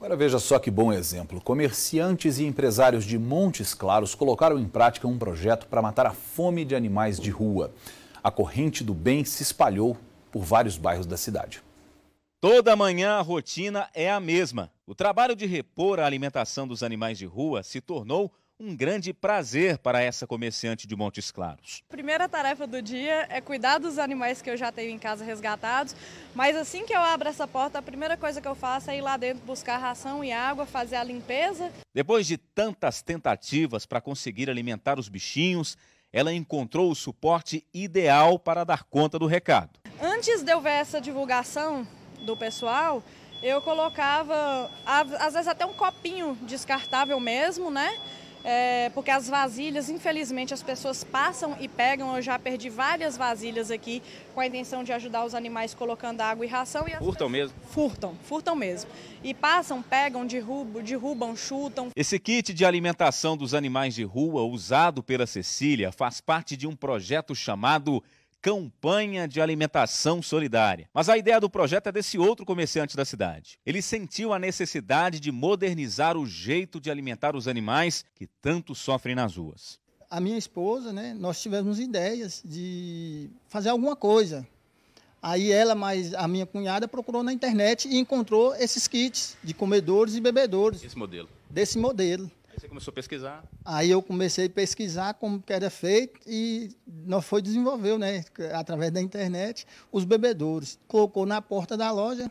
Agora veja só que bom exemplo. Comerciantes e empresários de Montes Claros colocaram em prática um projeto para matar a fome de animais de rua. A corrente do bem se espalhou por vários bairros da cidade. Toda manhã a rotina é a mesma. O trabalho de repor a alimentação dos animais de rua se tornou um grande prazer para essa comerciante de Montes Claros. Primeira tarefa do dia é cuidar dos animais que eu já tenho em casa resgatados, mas assim que eu abro essa porta, a primeira coisa que eu faço é ir lá dentro buscar ração e água, fazer a limpeza. Depois de tantas tentativas para conseguir alimentar os bichinhos, ela encontrou o suporte ideal para dar conta do recado. Antes de eu ver essa divulgação do pessoal, eu colocava, às vezes até um copinho descartável mesmo, né? é, porque as vasilhas, infelizmente, as pessoas passam e pegam. Eu já perdi várias vasilhas aqui com a intenção de ajudar os animais colocando água e ração. E furtam pessoas... mesmo? Furtam, furtam mesmo. E passam, pegam, derrubam, derrubam, chutam. Esse kit de alimentação dos animais de rua usado pela Cecília faz parte de um projeto chamado campanha de alimentação solidária. Mas a ideia do projeto é desse outro comerciante da cidade. Ele sentiu a necessidade de modernizar o jeito de alimentar os animais que tanto sofrem nas ruas. A minha esposa, né, nós tivemos ideias de fazer alguma coisa. Aí ela, mais a minha cunhada, procurou na internet e encontrou esses kits de comedores e bebedores. Esse modelo. Desse modelo. Você começou a pesquisar? Aí eu comecei a pesquisar como que era feito e nós foi desenvolveu, né, através da internet, os bebedouros. Colocou na porta da loja.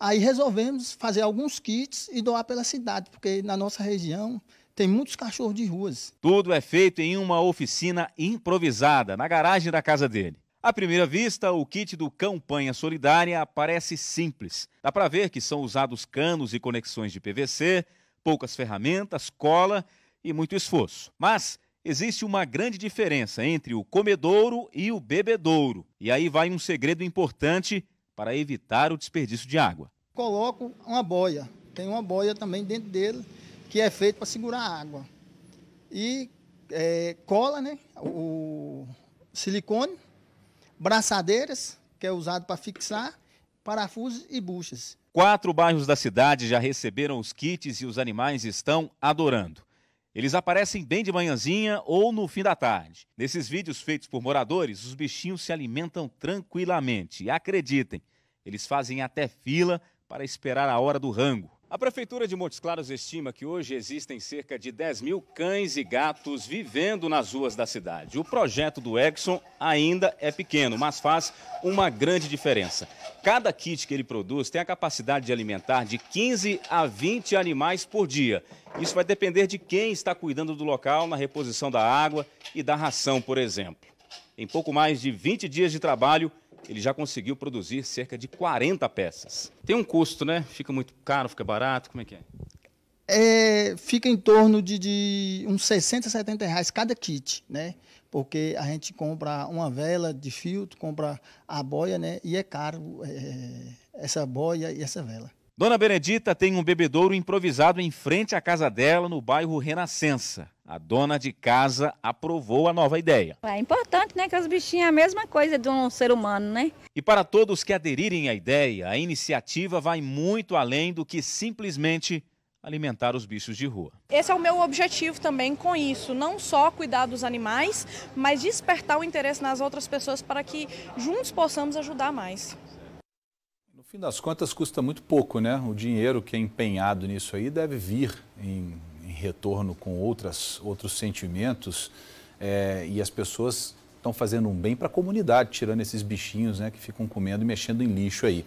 Aí resolvemos fazer alguns kits e doar pela cidade, porque na nossa região tem muitos cachorros de ruas. Tudo é feito em uma oficina improvisada, na garagem da casa dele. À primeira vista, o kit do Campanha Solidária parece simples. Dá para ver que são usados canos e conexões de PVC, poucas ferramentas, cola e muito esforço. Mas existe uma grande diferença entre o comedouro e o bebedouro. E aí vai um segredo importante para evitar o desperdício de água. Coloco uma boia, tem uma boia também dentro dele que é feita para segurar a água. E é, cola, né? O silicone, braçadeiras, que é usado para fixar, parafusos e buchas. Quatro bairros da cidade já receberam os kits e os animais estão adorando. Eles aparecem bem de manhãzinha ou no fim da tarde. Nesses vídeos feitos por moradores, os bichinhos se alimentam tranquilamente. E acreditem, eles fazem até fila para esperar a hora do rango. A Prefeitura de Montes Claros estima que hoje existem cerca de 10 mil cães e gatos vivendo nas ruas da cidade. O projeto do Exxon ainda é pequeno, mas faz uma grande diferença. Cada kit que ele produz tem a capacidade de alimentar de 15 a 20 animais por dia. Isso vai depender de quem está cuidando do local na reposição da água e da ração, por exemplo. Em pouco mais de 20 dias de trabalho, ele já conseguiu produzir cerca de 40 peças. Tem um custo, né? Fica muito caro, fica barato, como é que é? é fica em torno de, de uns 60, 70 reais cada kit, né? Porque a gente compra uma vela de filtro, compra a boia, né? E é caro é, é essa boia e essa vela. Dona Benedita tem um bebedouro improvisado em frente à casa dela, no bairro Renascença. A dona de casa aprovou a nova ideia. É importante, né, que os bichinhos é a mesma coisa de um ser humano, né? E para todos que aderirem à ideia, a iniciativa vai muito além do que simplesmente alimentar os bichos de rua. Esse é o meu objetivo também com isso, não só cuidar dos animais, mas despertar o interesse nas outras pessoas para que juntos possamos ajudar mais. No fim das contas, custa muito pouco, né? O dinheiro que é empenhado nisso aí deve vir em retorno com outras, outros sentimentos é, e as pessoas estão fazendo um bem para a comunidade, tirando esses bichinhos né, que ficam comendo e mexendo em lixo aí.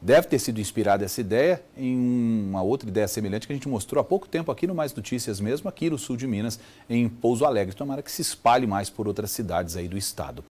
Deve ter sido inspirada essa ideia em uma outra ideia semelhante que a gente mostrou há pouco tempo aqui no Mais Notícias mesmo, aqui no sul de Minas, em Pouso Alegre. Tomara que se espalhe mais por outras cidades aí do estado.